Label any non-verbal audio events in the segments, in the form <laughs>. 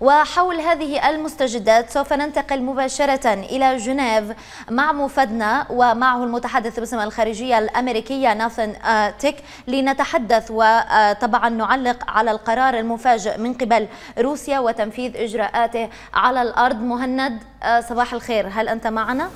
وحول هذه المستجدات سوف ننتقل مباشرة إلى جنيف مع مفدنا ومعه المتحدث باسم الخارجية الأمريكية ناثن آه، تيك لنتحدث وطبعا نعلق على القرار المفاجئ من قبل روسيا وتنفيذ إجراءاته على الأرض مهند آه، صباح الخير هل أنت معنا؟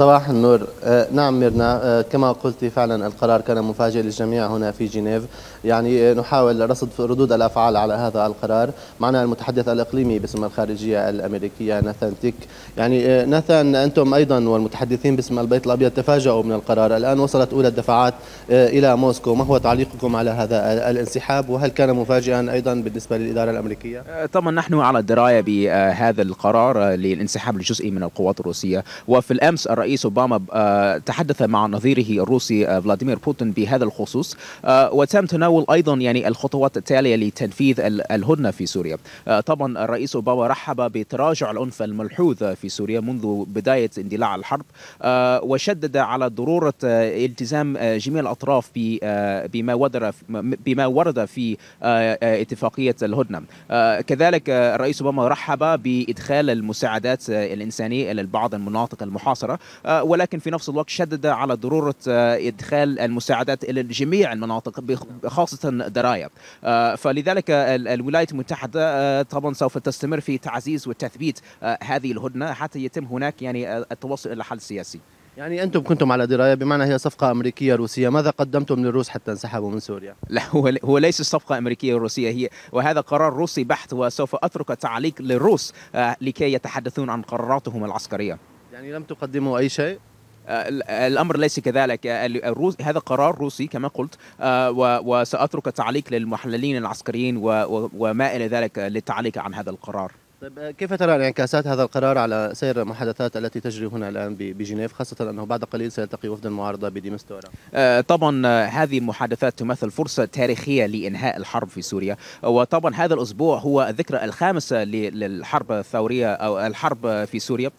صباح النور آه، نعم ميرنا آه، كما قلت فعلا القرار كان مفاجئ للجميع هنا في جنيف يعني آه، نحاول رصد ردود الافعال على هذا القرار معنا المتحدث الاقليمي باسم الخارجيه الامريكيه ناثان تيك يعني ناثان انتم ايضا والمتحدثين باسم البيت الابيض تفاجؤوا من القرار الان وصلت اولى الدفعات الى موسكو ما هو تعليقكم على هذا الانسحاب وهل كان مفاجئا ايضا بالنسبه للاداره الامريكيه طبعا نحن على درايه بهذا القرار للانسحاب الجزئي من القوات الروسيه وفي الامس الرئيس الرئيس أوباما آه، تحدث مع نظيره الروسي آه، فلاديمير بوتين بهذا الخصوص آه، وتم تناول أيضا يعني الخطوات التالية لتنفيذ الهدنة في سوريا طبعا الرئيس أوباما رحب بتراجع العنف الملحوظ في سوريا منذ بداية اندلاع الحرب وشدد على ضرورة التزام جميع الأطراف بما ودر بما ورد في اتفاقية الهدنة كذلك الرئيس أوباما رحب بإدخال المساعدات الإنسانية إلى بعض المناطق المحاصرة آه، ولكن في نفس الوقت شدد على ضرورة آه، إدخال المساعدات إلى جميع المناطق خاصة درايا آه، فلذلك الولايات المتحدة طبعا سوف تستمر في تعزيز وتثبيت هذه الهدنة حتى يتم هناك يعني التوصل إلى حل سياسي يعني انتم كنتم على درايه بمعنى هي صفقه امريكيه روسيه ماذا قدمتم للروس حتى انسحبوا من سوريا <laughs> لا هو هو ليس صفقه امريكيه روسيه هي وهذا قرار روسي بحت وسوف اترك تعليق للروس لكي يتحدثون عن قراراتهم العسكريه يعني لم تقدموا أي شيء آه، الامر ليس كذلك آه، هذا قرار روسي كما قلت آه، وساترك تعليق للمحللين العسكريين وما الى ذلك للتعليق عن هذا القرار طيب آه، كيف ترى انعكاسات هذا القرار على سير المحادثات التي تجري هنا الان بجنيف خاصه انه بعد قليل سيلتقي وفد المعارضه بديمستورا؟ آه، طبعا آه، هذه المحادثات تمثل فرصه تاريخيه لانهاء الحرب في سوريا وطبعا هذا الاسبوع هو الذكرى الخامسه للحرب الثوريه او الحرب في سوريا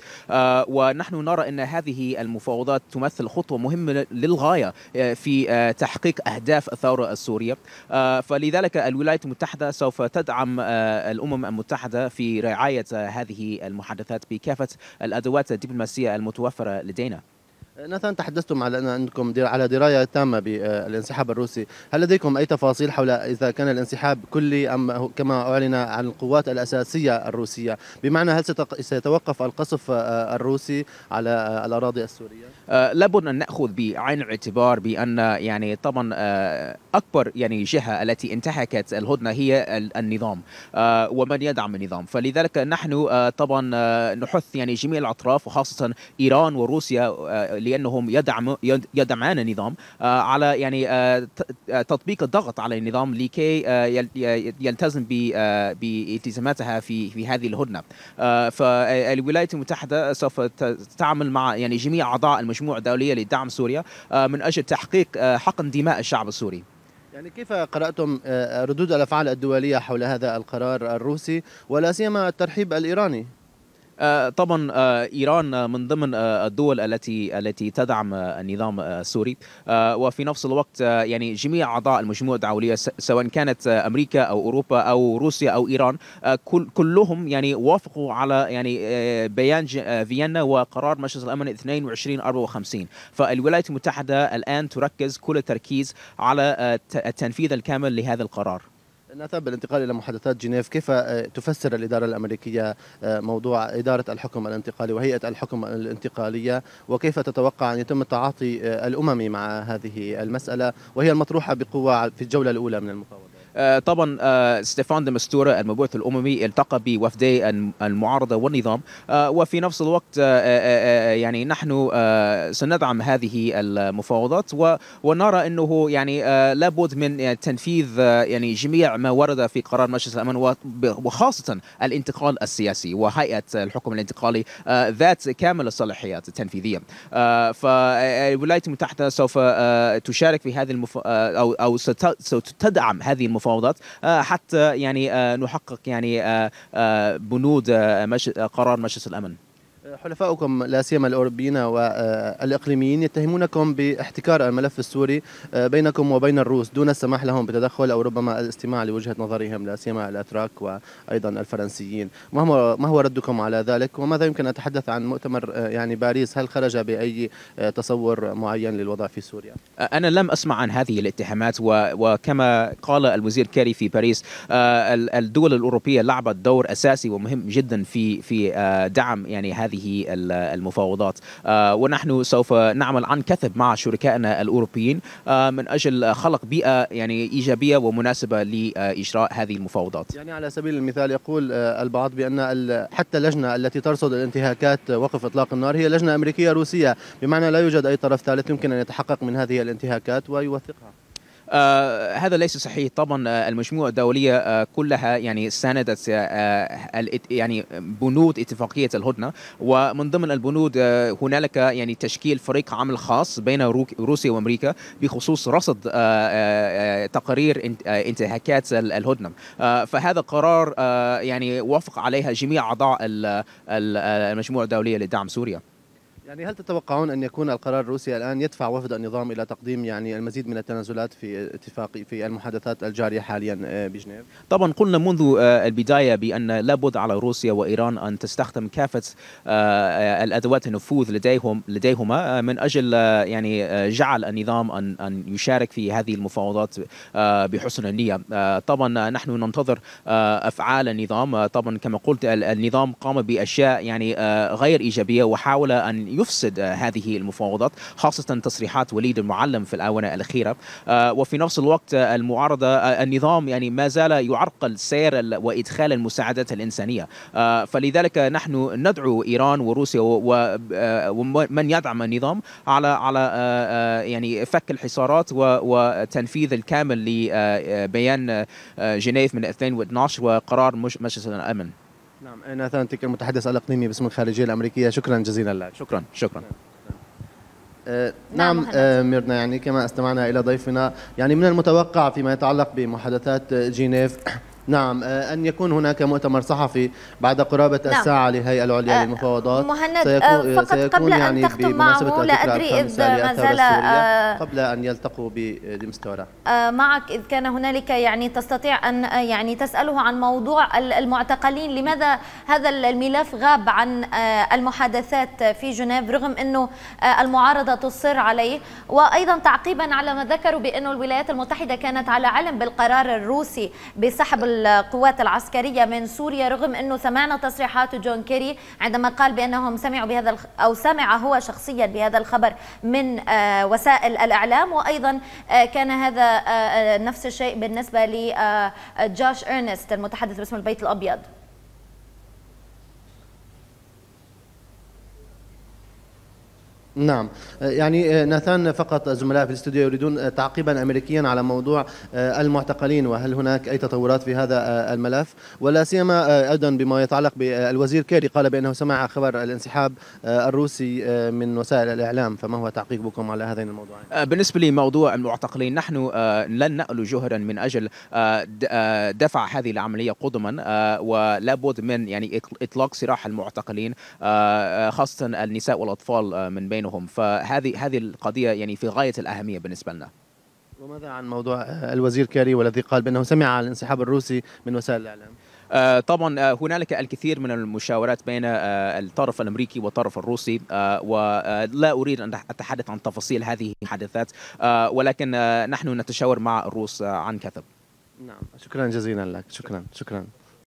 ونحن نرى ان هذه المفاوضات تمثل خطوه مهمه للغايه في تحقيق اهداف الثوره السوريه فلذلك الولايات المتحده سوف تدعم الامم المتحده في رعاية هذه المحادثات بكافة الأدوات الدبلوماسية المتوفرة لدينا نثان تحدثتم على انكم على درايه تامه بالانسحاب الروسي، هل لديكم اي تفاصيل حول اذا كان الانسحاب كلي ام كما اعلن عن القوات الاساسيه الروسيه؟ بمعنى هل سيتوقف القصف الروسي على الاراضي السوريه؟ أه، لابد ان ناخذ بعين الاعتبار بان يعني طبعا أه، اكبر يعني جهه التي انتهكت الهدنه هي النظام أه، ومن يدعم النظام، فلذلك نحن طبعا نحث يعني جميع الاطراف وخاصه ايران وروسيا لانهم يدعم يدعمان النظام آه، على يعني آه، آه، تطبيق الضغط على النظام لكي يلتزم بالتزاماتها في في هذه الهدنه فالولايات المتحده سوف تعمل مع يعني جميع اعضاء المجموعه الدوليه لدعم سوريا من اجل تحقيق حق دماء الشعب السوري يعني كيف قرأتم ردود الأفعال الدولية حول هذا القرار الروسي ولا سيما الترحيب الإيراني؟ آه، طبعا آه، ايران آه، من ضمن الدول التي التي تدعم النظام السوري وفي نفس الوقت يعني جميع اعضاء المجموعه الدوليه سواء كانت امريكا او اوروبا او روسيا او ايران كلهم يعني وافقوا على يعني بيان فيينا وقرار مجلس الامن 2254 فالولايات المتحده الان تركز كل التركيز على التنفيذ الكامل لهذا القرار نتابع بالانتقال الى محادثات جنيف كيف آه، تفسر الاداره الامريكيه آه، موضوع اداره الحكم الانتقالي وهيئه الحكم الانتقاليه وكيف تتوقع ان يتم التعاطي آه، الاممي مع هذه المساله وهي المطروحه بقوه في الجوله الاولى من المفاوضات آه، طبعا آه، ستيفان دمستورا المبعوث الأممي التقى بوفدي المعارضة والنظام آه، وفي نفس الوقت يعني نحن سندعم هذه المفاوضات ونرى أنه يعني لابد من تنفيذ يعني جميع ما ورد في قرار مجلس الأمن وخاصة الانتقال السياسي وهيئة الحكم الانتقالي ذات كامل الصلاحيات التنفيذية فالولايات المتحدة سوف تشارك في هذه المف... أو أو ستدعم هذه المفاوضات المفاوضات آه، حتى يعني آه، نحقق يعني آه، بنود قرار مجلس الامن حلفاؤكم لا سيما الاوروبيين والاقليميين يتهمونكم باحتكار الملف السوري بينكم وبين الروس دون السماح لهم بتدخل او ربما الاستماع لوجهه نظرهم لا سيما الاتراك وايضا الفرنسيين، ما هو ما هو ردكم على ذلك وماذا يمكن ان اتحدث عن مؤتمر يعني باريس هل خرج باي تصور معين للوضع في سوريا؟ انا لم اسمع عن هذه الاتهامات وكما قال الوزير كاري في باريس آه، الدول الاوروبيه لعبت دور اساسي ومهم جدا في في آه، دعم يعني هذا هذه المفاوضات آه، ونحن سوف نعمل عن كثب مع شركائنا الأوروبيين آه، من أجل خلق بيئة يعني إيجابية ومناسبة لإجراء هذه المفاوضات يعني على سبيل المثال يقول آه، البعض بأن حتى اللجنة التي ترصد الانتهاكات وقف إطلاق النار هي لجنة أمريكية روسية بمعنى لا يوجد أي طرف ثالث يمكن أن يتحقق من هذه الانتهاكات ويوثقها آه، هذا ليس صحيح طبعا آه، المجموعه الدوليه آه، كلها يعني ساندت يعني بنود اتفاقيه الهدنه ومن ضمن البنود هنالك يعني تشكيل فريق عمل خاص بين روسيا وامريكا بخصوص رصد تقارير انتهاكات الهدنه فهذا قرار يعني وافق عليها جميع اعضاء المجموعه الدوليه لدعم سوريا يعني هل تتوقعون ان يكون القرار الروسي الان يدفع وفد النظام الى تقديم يعني المزيد من التنازلات في اتفاق في المحادثات الجاريه حاليا آه، بجنيف؟ طبعا قلنا منذ آه، البدايه بان لابد على روسيا وايران ان تستخدم كافه آه، الادوات النفوذ لديهم لديهما من اجل يعني جعل النظام ان ان يشارك في هذه المفاوضات بحسن النيه. طبعا نحن ننتظر افعال النظام طبعا كما قلت النظام قام باشياء يعني غير ايجابيه وحاول ان يفسد آه، هذه المفاوضات خاصة تصريحات وليد المعلم في الآونة الأخيرة آه، وفي نفس الوقت آه، المعارضة النظام يعني ما زال يعرقل سير وإدخال المساعدات الإنسانية فلذلك نحن ندعو إيران وروسيا ومن يدعم النظام على على يعني فك الحصارات وتنفيذ الكامل لبيان جنيف من 2012 وقرار مجلس الأمن نعم أنا ثانتك المتحدث الإقليمي باسم الخارجية الأمريكية شكرا جزيلا لك شكرا شكرا آه نعم, نعم، آه ميرنا يعني كما استمعنا إلى ضيفنا يعني من المتوقع فيما يتعلق بمحادثات جنيف نعم آه، أن يكون هناك مؤتمر صحفي بعد قرابة نعم. الساعة للهيئة العليا آه، للمفاوضات مهند آه، سيكون فقط سيكون قبل يعني أن تختم معه لا أدري إذ ما زال قبل أن يلتقوا بدمستورة معك إذ كان هنالك يعني تستطيع أن يعني تسأله عن موضوع المعتقلين لماذا هذا الملف غاب عن المحادثات في جنيف رغم أنه المعارضة تصر عليه وأيضا تعقيبا على ما ذكروا بأنه الولايات المتحدة كانت على علم بالقرار الروسي بسحب القوات العسكرية من سوريا رغم أنه سمعنا تصريحات جون كيري عندما قال بأنهم سمعوا بهذا أو سمع هو شخصيا بهذا الخبر من آه، وسائل الإعلام وأيضا آه، كان هذا آه، نفس الشيء بالنسبة لجاش إرنست المتحدث باسم البيت الأبيض نعم آه، يعني آه، ناثان فقط الزملاء في الاستوديو يريدون آه، تعقيبا امريكيا على موضوع المعتقلين وهل هناك اي تطورات في هذا الملف ولا سيما ايضا بما يتعلق بالوزير كيري قال بانه سمع خبر الانسحاب الروسي من وسائل الاعلام فما هو تعقيبكم على هذين الموضوعين؟ بالنسبه لموضوع المعتقلين نحن لن نألو جهدا من اجل دفع هذه العمليه قدما ولا بد من يعني اطلاق سراح المعتقلين خاصه النساء والاطفال من بينهم غيرهم فهذه هذه القضية يعني في غاية الأهمية بالنسبة لنا وماذا عن موضوع الوزير كاري والذي قال بأنه سمع عن الانسحاب الروسي من وسائل الإعلام؟ آه، طبعا آه، هنالك الكثير من المشاورات بين آه، الطرف الامريكي والطرف الروسي ولا اريد ان اتحدث عن تفاصيل هذه الحدثات ولكن نحن نتشاور مع الروس عن كثب نعم شكرا جزيلا لك شكرا شكرا